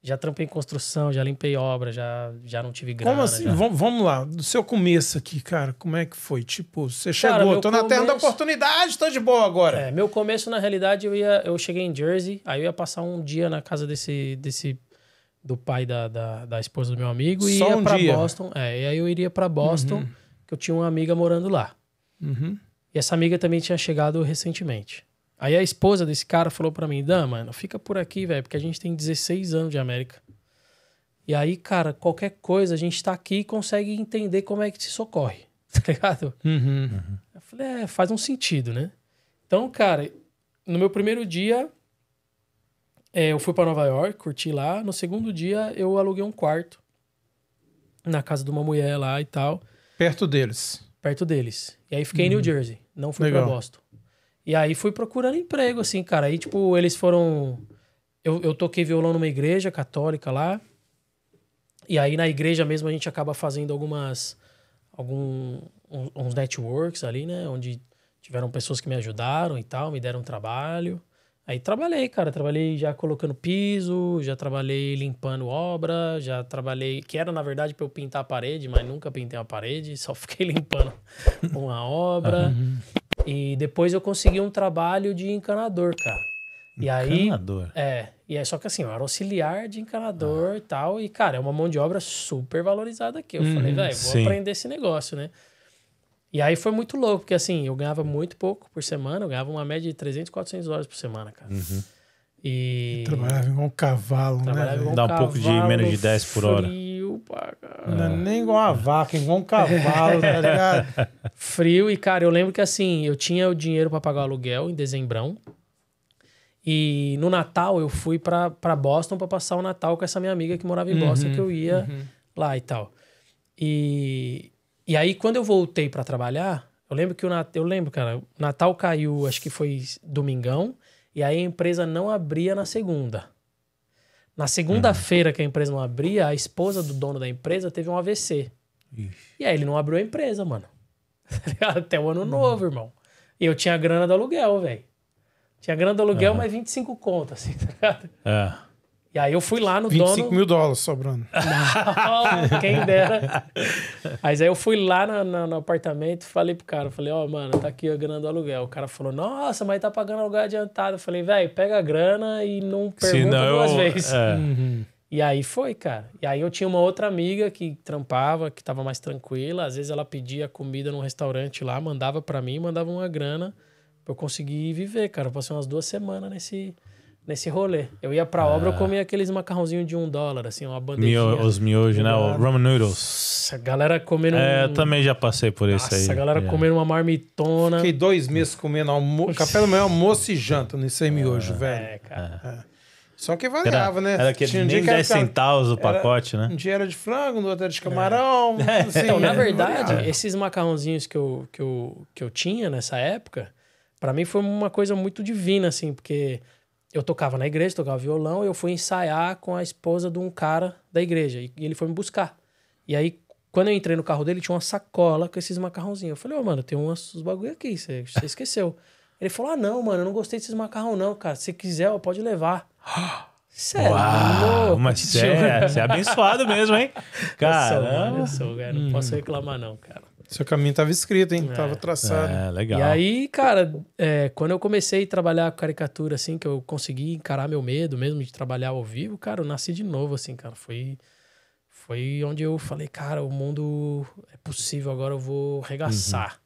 Já trampei em construção, já limpei obra, já, já não tive grana. Como assim? Já... Vamos lá, do seu começo aqui, cara, como é que foi? Tipo, você cara, chegou, tô começo... na terra da oportunidade, tô de boa agora. É, meu começo, na realidade, eu ia. Eu cheguei em Jersey, aí eu ia passar um dia na casa desse. desse do pai da, da, da esposa do meu amigo e Só ia um pra dia. Boston. É, e aí eu iria para Boston, uhum. que eu tinha uma amiga morando lá. Uhum. E essa amiga também tinha chegado recentemente. Aí a esposa desse cara falou para mim: Dan, mano, fica por aqui, velho, porque a gente tem 16 anos de América. E aí, cara, qualquer coisa, a gente tá aqui e consegue entender como é que se socorre, tá ligado? Uhum. Uhum. Eu falei: é, faz um sentido, né? Então, cara, no meu primeiro dia, é, eu fui para Nova York, curti lá. No segundo dia, eu aluguei um quarto na casa de uma mulher lá e tal. Perto deles. Perto deles. E aí fiquei uhum. em New uhum. Jersey, não fui para Boston. E aí fui procurando emprego, assim, cara. Aí, tipo, eles foram. Eu, eu toquei violão numa igreja católica lá. E aí na igreja mesmo a gente acaba fazendo algumas. Algum, uns networks ali, né? Onde tiveram pessoas que me ajudaram e tal, me deram trabalho. Aí trabalhei, cara. Trabalhei já colocando piso, já trabalhei limpando obra, já trabalhei. Que era, na verdade, para eu pintar a parede, mas nunca pintei uma parede, só fiquei limpando uma obra. Uhum. E depois eu consegui um trabalho de encanador, cara. E encanador? Aí, é. E é só que assim, eu era auxiliar de encanador ah. e tal. E, cara, é uma mão de obra super valorizada aqui. Eu hum, falei, velho, vou aprender esse negócio, né? E aí foi muito louco, porque assim, eu ganhava muito pouco por semana, eu ganhava uma média de 300, 400 horas por semana, cara. Uhum. E... e trabalhava igual um cavalo, né, trabalhava né? Igual um Dá um pouco de menos de 10 por hora chupar, cara. Não é nem igual uma vaca, é igual um cavalo, tá ligado? Frio. E, cara, eu lembro que assim, eu tinha o dinheiro para pagar o aluguel em dezembrão. E no Natal eu fui para Boston para passar o Natal com essa minha amiga que morava em uhum. Boston, que eu ia uhum. lá e tal. E, e aí, quando eu voltei para trabalhar, eu lembro que o Natal, eu lembro, cara, o Natal caiu, acho que foi domingão, e aí a empresa não abria na segunda. Na segunda-feira que a empresa não abria, a esposa do dono da empresa teve um AVC. Ixi. E aí ele não abriu a empresa, mano. Até o ano uhum. novo, irmão. E eu tinha grana do aluguel, velho. Tinha grana do aluguel, uhum. mas 25 contas, assim, tá ligado? É. E aí eu fui lá no 25 dono. mil dólares sobrando. Não, quem dera. Mas aí eu fui lá no apartamento falei pro cara, falei, ó, oh, mano, tá aqui a grana do aluguel. O cara falou, nossa, mas tá pagando aluguel adiantado. Eu falei, velho, pega a grana e não pergunta Senão, duas é vezes. É. Uhum. E aí foi, cara. E aí eu tinha uma outra amiga que trampava, que tava mais tranquila. Às vezes ela pedia comida num restaurante lá, mandava para mim, mandava uma grana pra eu conseguir viver, cara. Eu passei umas duas semanas nesse nesse rolê. Eu ia pra obra, eu ah. comia aqueles macarrãozinhos de um dólar, assim, uma bandejinha. Mio, os miojos, né? O ramen noodles. A galera comendo... É, eu também já passei por isso Nossa, aí. a galera yeah. É. comendo uma marmitona. Fiquei dois meses comendo o café da manhã, almoço e janta nesse miojo, é, velho. É, cara. É. Só que variava, era, né? Era que Tinha nem um 10 centavos o pacote, era, né? Um dia era de frango, no outro era de é. camarão. É. Assim, então, na né? verdade, variava. esses macarrãozinhos que eu, que, eu, que eu tinha nessa época, para mim foi uma coisa muito divina, assim, porque eu tocava na igreja, tocava violão, eu fui ensaiar com a esposa de um cara da igreja e ele foi me buscar. E aí, quando eu entrei no carro dele, tinha uma sacola com esses macarrãozinhos. Eu falei, ô, oh, mano, tem uns, uns bagulho aqui, você esqueceu. Ele falou, ah, não, mano, eu não gostei desses macarrão, não, cara. Se quiser, pode levar. Sério? Uau, mas você é, é abençoado mesmo, hein? Cara, eu sou, eu sou, cara. Não posso reclamar, não, cara. Seu caminho estava escrito, hein? É. Tava traçado. É, legal. E aí, cara, é, quando eu comecei a trabalhar com caricatura, assim, que eu consegui encarar meu medo mesmo de trabalhar ao vivo, cara, eu nasci de novo, assim, cara. Foi, foi onde eu falei, cara, o mundo é possível, agora eu vou regaçar. Uhum.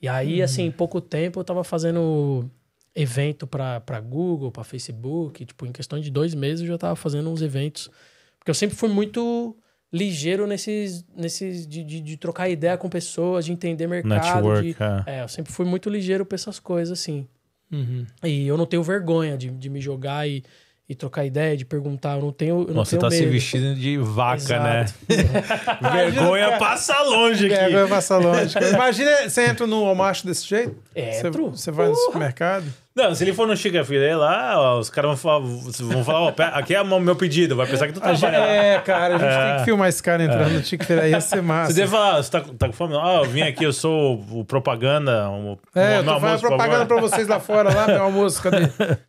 E aí, uhum. assim, em pouco tempo eu tava fazendo evento para Google, para Facebook, tipo, em questão de dois meses eu já tava fazendo uns eventos. Porque eu sempre fui muito ligeiro nesses, nesses de, de, de, trocar ideia com pessoas, de entender mercado. Network, de, é. é. eu sempre fui muito ligeiro pra essas coisas, assim. Uhum. E eu não tenho vergonha de, de me jogar e, e trocar ideia, de perguntar. Eu não tenho. Eu não Nossa, tenho você tá medo. se vestindo de vaca, né? Exato. né? Vergonha passa longe aqui. Vergonha passa longe. Imagina você entra num Walmart desse jeito. É, Você, você vai no supermercado. Não, se ele for no Chica Filé lá, os caras vão falar, vão falar aqui é o meu pedido, vai pensar que tu tá gente, É, cara, a gente é, tem que é. filmar esse cara entrando é. no Chica Filé, ia ser massa. Você deve falar, ah, você tá, tá com fome? Ah, eu vim aqui, eu sou o propaganda. O, é, o, eu tô fazendo propaganda pra vocês lá fora, lá, meu almoço, cadê?